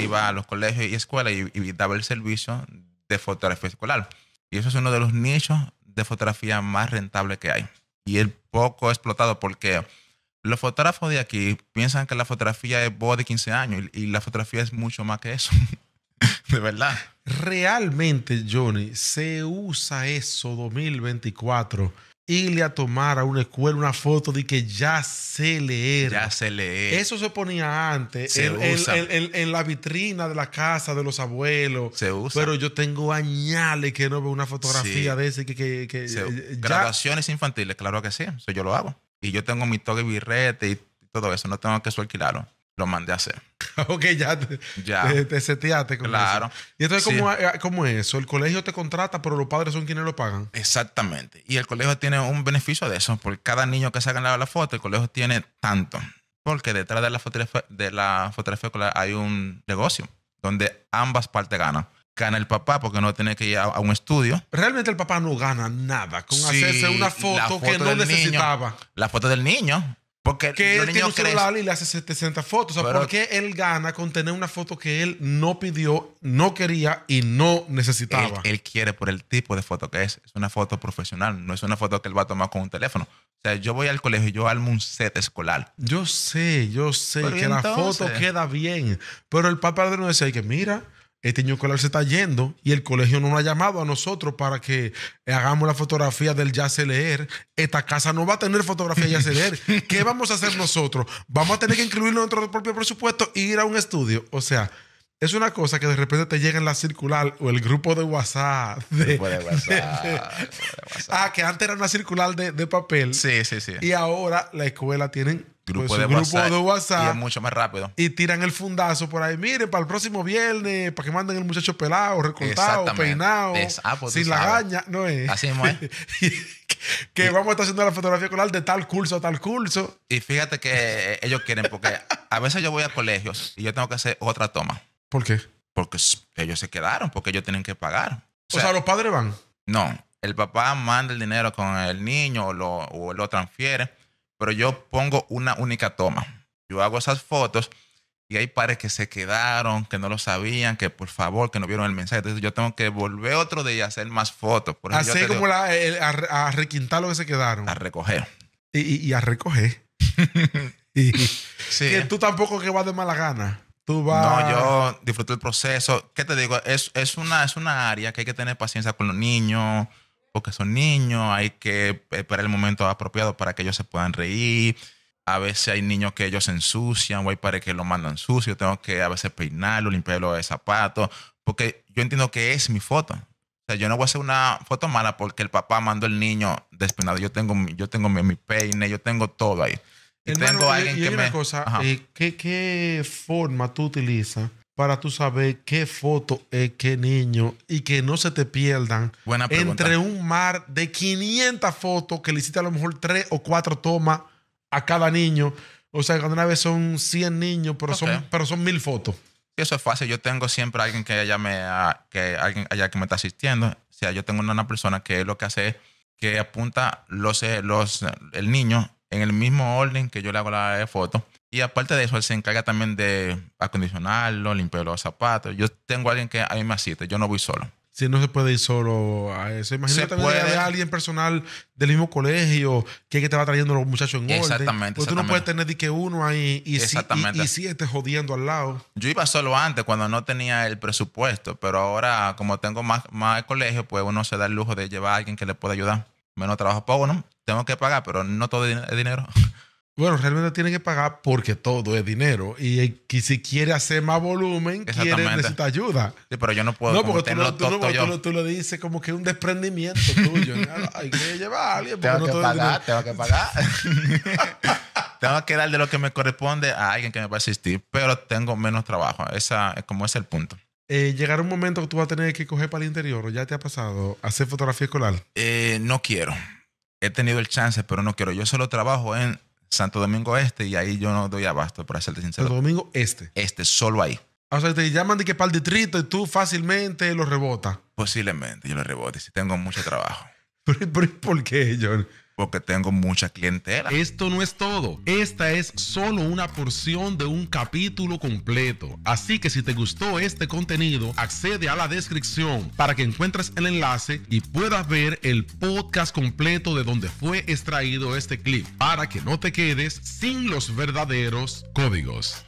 iba a los colegios y escuelas y, daba el servicio de fotografía escolar. Y eso es uno de los nichos de fotografía más rentable que hay. Y es poco explotado porque los fotógrafos de aquí piensan que la fotografía es boda de 15 años y la fotografía es mucho más que eso. de verdad. Realmente, Johnny, se usa eso 2024 irle a tomar a una escuela una foto de que ya se leer. Ya sé leer. Eso se ponía antes en, la vitrina de la casa de los abuelos. Pero yo tengo añales que no veo una fotografía de ese que... que, eh, Graduaciones infantiles, claro que sí. Eso yo lo hago. Y yo tengo mi toque y birrete y todo eso. No tengo que alquilarlo. Lo mandé a hacer. ok, ya te, ya. seteaste con claro. Y entonces, eh, ¿cómo, es eso? El colegio te contrata, pero los padres son quienes lo pagan. Exactamente. Y el colegio tiene un beneficio de eso. Por cada niño que ha la, la foto, el colegio tiene tanto. Porque detrás de la fotografía, de la fotografía hay un negocio donde ambas partes ganan gana el papá porque no tiene que ir a, un estudio. Realmente el papá no gana nada con hacerse una foto, que no necesitaba. la foto del niño. Porque él tiene un celular y le hace 70 fotos. O ¿por qué él gana con tener una foto que él no pidió, no quería y no necesitaba? Él, quiere por el tipo de foto que es. Es una foto profesional, no es una foto que él va a tomar con un teléfono. O sea, yo voy al colegio y yo armo un set escolar. Yo sé, yo sé que la foto queda bien. Pero el papá de uno dice, que mira, este niño escolar se está yendo y el colegio no nos ha llamado a nosotros para que hagamos la fotografía del ya sé leer. Esta casa no va a tener fotografía ya sé leer. ¿Qué vamos a hacer nosotros? Vamos a tener que incluirlo dentro del propio presupuesto e ir a un estudio. O sea, es una cosa que de repente te llega en la circular o el grupo de WhatsApp. Ah, que antes era una circular de, papel. Sí, sí, sí. Y ahora la escuela tienen grupo, pues de, grupo WhatsApp, de, WhatsApp, Y es mucho más rápido. Y tiran el fundazo por ahí. mire para el próximo viernes, para que manden el muchacho pelado, recortado, peinado, ah, pues sin sin gaña No es. Así mismo es. que vamos a estar haciendo la fotografía coral de tal curso tal curso. Y fíjate que eh, ellos quieren, porque a veces yo voy a colegios y yo tengo que hacer otra toma. ¿Por qué? Porque ellos se quedaron, porque ellos tienen que pagar. O, sea, los padres van. No, el papá manda el dinero con el niño lo, o lo transfiere pero yo pongo una única toma. Yo hago esas fotos y hay pares que se quedaron, que no lo sabían, que por favor, que no vieron el mensaje. Entonces yo tengo que volver otro día a hacer más fotos. Por Así como a, requintar lo que se quedaron. A recoger. Y, a recoger. y, sí. Que tú tampoco que vas de mala gana. Tú vas... No, yo disfruto el proceso. ¿Qué te digo? Es, una, es una área que hay que tener paciencia con los niños porque son niños, hay que esperar el momento apropiado para que ellos se puedan reír. A veces hay niños que ellos se ensucian o hay para que lo mandan sucio. Tengo que a veces peinarlo, limpiarlo de zapatos, porque yo entiendo que es mi foto. O sea, yo no voy a hacer una foto mala porque el papá mandó el niño despeinado. Yo tengo, yo tengo mi, peine, yo tengo todo ahí. Y tengo alguien que me... Eh, ¿qué, ¿qué, forma tú utilizas para tú saber qué foto es qué niño y que no se te pierdan entre un mar de 500 fotos que le hiciste a lo mejor tres o cuatro tomas a cada niño. O sea, cuando una vez son 100 niños, pero son pero son mil fotos. eso es fácil. Yo tengo siempre a alguien que me a, que alguien allá que me está asistiendo. O sea, yo tengo una persona que lo que hace es que apunta los, eh, los el niño en el mismo orden que yo le hago la eh, foto y aparte de eso, él se encarga también de acondicionarlo, limpiar los zapatos. Yo tengo a alguien que a mí me asiste, yo no voy solo. Si no se puede ir solo a eso. Imagínate también puede. alguien personal del mismo colegio que, te va trayendo los muchachos en exactamente, Porque tú no puedes tener que uno ahí y, exactamente. Si, y, jodiendo al lado. Yo iba solo antes cuando no tenía el presupuesto, pero ahora como tengo más, más colegio, pues uno se da el lujo de llevar a alguien que le pueda ayudar. Menos trabajo pago, ¿no? Tengo que pagar, pero no todo es dinero. Bueno, realmente tiene que pagar porque todo es dinero. Y, si quiere hacer más volumen, quiere, ayuda. Sí, pero yo no puedo. No, porque tú lo, no, Tú, dices como que es un desprendimiento tuyo. Hay que llevar a alguien. Tengo que, pagar, tengo que pagar, tengo que dar de lo que me corresponde a alguien que me va a asistir, pero tengo menos trabajo. Esa es como es el punto. Eh, ¿Llegará un momento que tú vas a tener que coger para el interior o ya te ha pasado hacer fotografía escolar? Eh, no quiero. He tenido el chance, pero no quiero. Yo solo trabajo en Santo Domingo Este y ahí yo no doy abasto, para serte sincero. Santo Domingo Este. Este, solo ahí. O sea, te llaman de que para el distrito y tú fácilmente lo rebotas. Posiblemente yo lo rebote si tengo mucho trabajo. por qué, John? porque tengo mucha clientela. Esto no es todo. Esta es solo una porción de un capítulo completo. Así que si te gustó este contenido, accede a la descripción para que encuentres el enlace y puedas ver el podcast completo de donde fue extraído este clip para que no te quedes sin los verdaderos códigos.